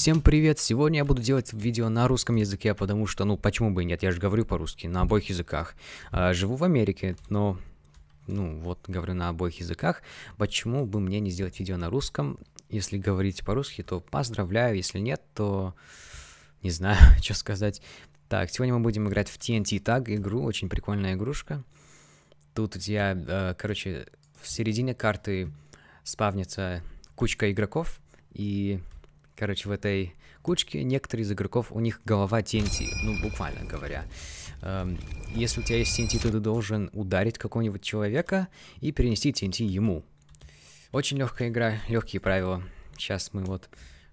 Всем привет! Сегодня я буду делать видео на русском языке, потому что, ну, почему бы и нет, я же говорю по-русски, на обоих языках. А, живу в Америке, но, ну, вот, говорю на обоих языках. Почему бы мне не сделать видео на русском? Если говорить по-русски, то поздравляю, если нет, то... Не знаю, что сказать. Так, сегодня мы будем играть в TNT Tag игру, очень прикольная игрушка. Тут я, э, короче, в середине карты спавнится кучка игроков, и Короче, в этой кучке некоторые из игроков, у них голова TNT, ну, буквально говоря. Эм, если у тебя есть TNT, то ты должен ударить какого-нибудь человека и перенести TNT ему. Очень легкая игра, легкие правила. Сейчас мы вот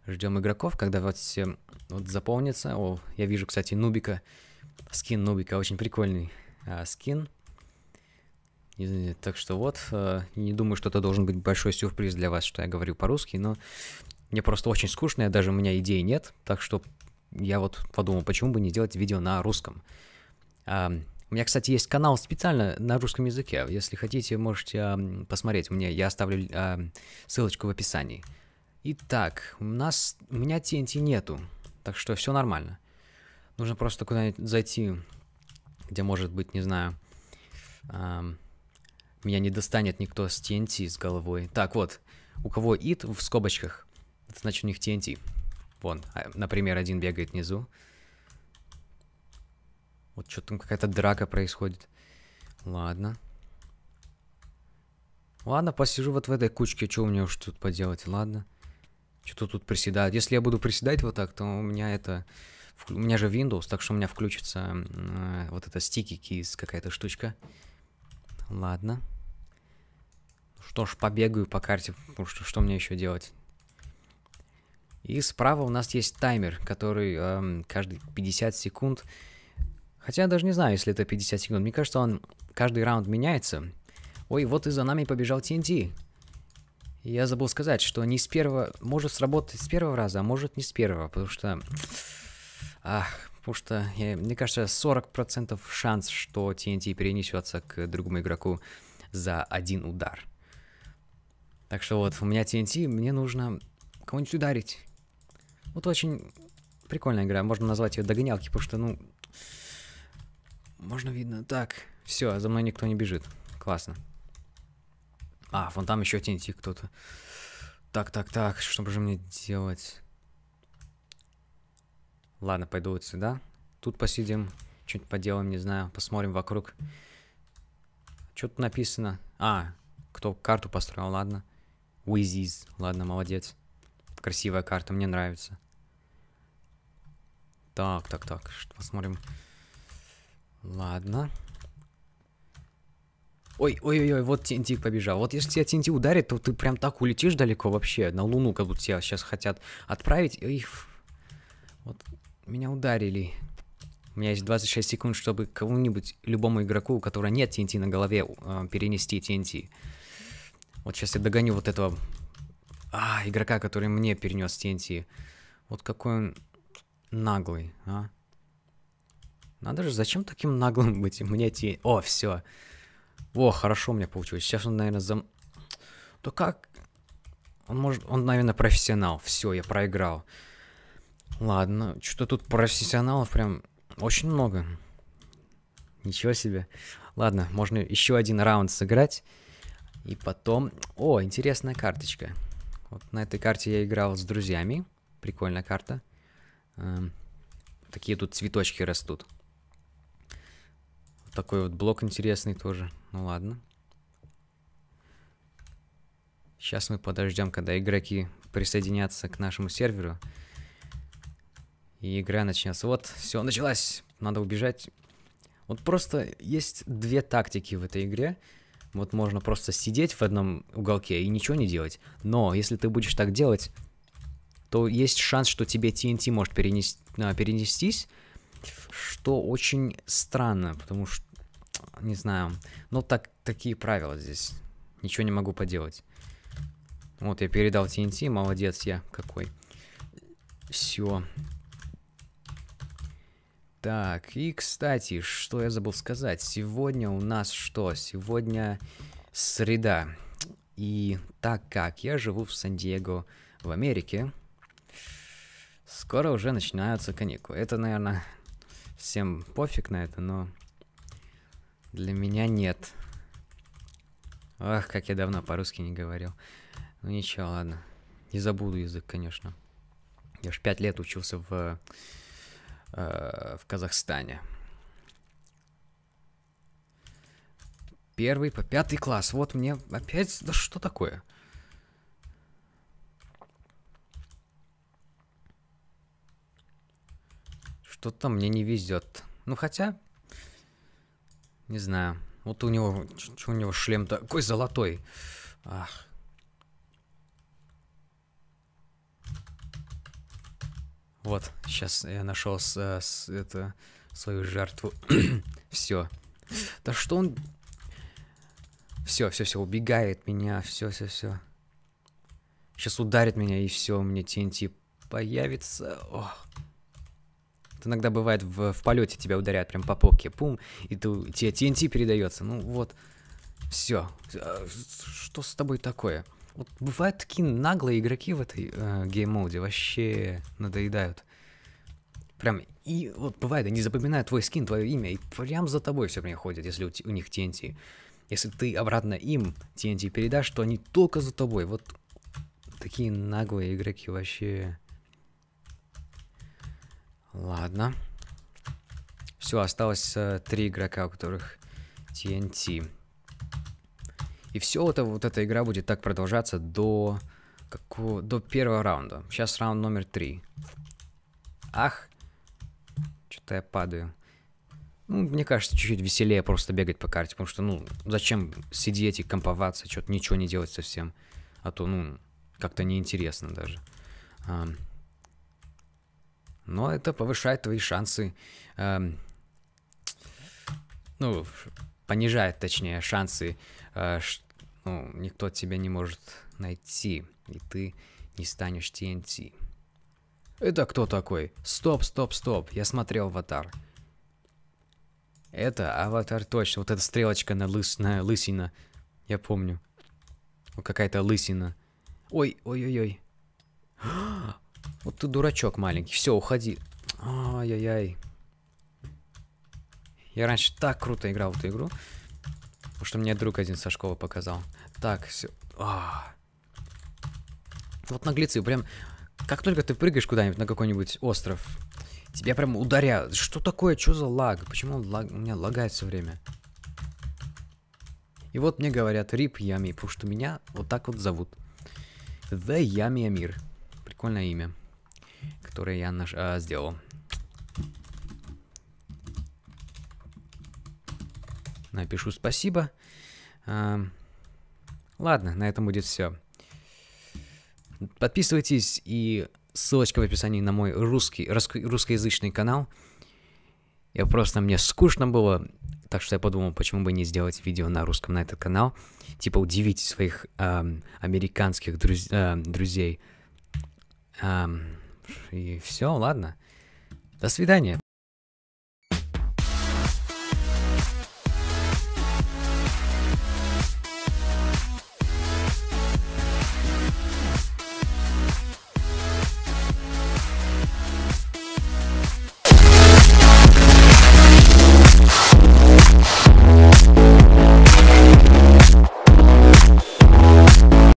ждем игроков, когда вот все вот заполнится. О, я вижу, кстати, Нубика. Скин Нубика, очень прикольный а, скин. Так что вот, э, не думаю, что это должен быть большой сюрприз для вас, что я говорю по-русски, но мне просто очень скучно, я даже у меня идей нет, так что я вот подумал, почему бы не делать видео на русском. у меня, кстати, есть канал специально на русском языке. Если хотите, можете посмотреть. Мне я оставлю ссылочку в описании. Итак, у нас у меня TNT нету, так что все нормально. Нужно просто куда-нибудь зайти, где может быть, не знаю, меня не достанет никто с TNT с головой. Так вот, у кого ит в скобочках Значит, у них TNT. Вон, а, например, один бегает внизу. Вот что там какая-то драка происходит. Ладно. Ладно, посижу вот в этой кучке, что у меня уж тут поделать, ладно. Что-то тут приседает. Если я буду приседать вот так, то у меня это... У меня же Windows, так что у меня включится э, вот эта стики киз, какая-то штучка. Ладно. Что ж, побегаю по карте, что, что мне еще делать? И справа у нас есть таймер, который эм, каждые 50 секунд... Хотя я даже не знаю, если это 50 секунд. Мне кажется, он каждый раунд меняется. Ой, вот и за нами побежал TNT. Я забыл сказать, что не с первого... Может сработать с первого раза, а может не с первого, потому что... Ах, потому что, я, мне кажется, 40% шанс, что TNT перенесется к другому игроку за один удар. Так что вот, у меня TNT, мне нужно кого-нибудь ударить. Вот очень прикольная игра. Можно назвать ее догонялки, потому что, ну... Можно видно. Так, все, а за мной никто не бежит. Классно. А, вон там еще TNT кто-то. Так, так, так, что же мне делать? Ладно, пойду вот сюда. Тут посидим, что-нибудь поделаем, не знаю, посмотрим вокруг. Что тут написано? А, кто карту построил, ладно. Уизиз, ладно, молодец. Красивая карта, мне нравится. Так, так, так, посмотрим. Ладно. Ой, ой, ой, вот TNT побежал. Вот если тебя тинти ударит, то ты прям так улетишь далеко вообще, на Луну, как будто тебя сейчас хотят отправить. Ой, вот меня ударили. У меня есть 26 секунд, чтобы кому-нибудь, любому игроку, у которого нет TNT на голове, а, перенести TNT. Вот сейчас я догоню вот этого а, игрока, который мне перенес TNT. Вот какой он наглый, а? Надо же, зачем таким наглым быть? У меня те... О, все. О, хорошо у меня получилось. Сейчас он, наверное, зам... То как... Он, может... он наверное, профессионал. Все, я проиграл. Ладно, что тут профессионалов прям очень много. Ничего себе. Ладно, можно еще один раунд сыграть. И потом... О, интересная карточка. Вот на этой карте я играл с друзьями. Прикольная карта. Эм, такие тут цветочки растут. Вот такой вот блок интересный тоже. Ну ладно. Сейчас мы подождем, когда игроки присоединятся к нашему серверу. И игра начнется. Вот, все, началась. Надо убежать. Вот просто есть две тактики в этой игре. Вот можно просто сидеть в одном уголке и ничего не делать. Но если ты будешь так делать, то есть шанс, что тебе TNT может перенес... а, перенестись, что очень странно, потому что, не знаю, но так, такие правила здесь, ничего не могу поделать. Вот, я передал TNT, молодец я какой. Все. Так, и, кстати, что я забыл сказать. Сегодня у нас что? Сегодня среда. И так как я живу в Сан-Диего, в Америке, Скоро уже начинаются каникулы. Это, наверное, всем пофиг на это, но для меня нет. Ах, как я давно по-русски не говорил. Ну ничего, ладно. Не забуду язык, конечно. Я ж пять лет учился в, э, в Казахстане. Первый по пятый класс. Вот мне опять... Да что такое? Что-то мне не везет. Ну хотя, не знаю. Вот у него, что у него шлем такой золотой. Ах. Вот, сейчас я нашел с, э, с, это, свою жертву. все. Да что он... Все, все, все, убегает меня, все, все, все. Сейчас ударит меня, и все, мне ТНТ появится. Ох иногда бывает в, в полете тебя ударят прям по попке, пум, и ты, тебе TNT передается. Ну вот, все. А, что с тобой такое? Вот бывают такие наглые игроки в этой э, гейм-моде, вообще надоедают. Прям, и вот бывает, они запоминают твой скин, твое имя, и прям за тобой все приходят если у, у них TNT. Если ты обратно им TNT передашь, то они только за тобой. Вот такие наглые игроки вообще... Ладно. Все, осталось э, три игрока, у которых TNT. И все это, вот эта игра будет так продолжаться до, какого, до первого раунда. Сейчас раунд номер три. Ах! Что-то я падаю. Ну, мне кажется, чуть-чуть веселее просто бегать по карте, потому что, ну, зачем сидеть и комповаться, что-то ничего не делать совсем. А то, ну, как-то неинтересно даже. Um, но это повышает твои шансы, э, ну, понижает, точнее, шансы, э, ш, ну, никто тебя не может найти, и ты не станешь TNT. Это кто такой? Стоп, стоп, стоп, я смотрел аватар. Это аватар точно, вот эта стрелочка на, лыс, на лысина, я помню. Какая-то лысина. Ой, ой-ой-ой. Вот ты дурачок маленький. Все, уходи. Ай-яй-яй. Я раньше так круто играл в эту игру. Потому что мне друг один со школы показал. Так, все. А -а -а. Вот наглецы, прям... Как только ты прыгаешь куда-нибудь на какой-нибудь остров, тебя прям ударяют. Что такое? Что за лаг? Почему лаг... у меня лагает все время? И вот мне говорят Рип Ями, потому что меня вот так вот зовут. The Ями Амир. Прикольное имя которые я наш... а, сделал. Напишу спасибо. А, ладно, на этом будет все. Подписывайтесь и ссылочка в описании на мой русский, русский русскоязычный канал. Я просто, мне скучно было, так что я подумал, почему бы не сделать видео на русском на этот канал. Типа удивить своих эм, американских друз э, друзей. Эм, и все, ладно. До свидания.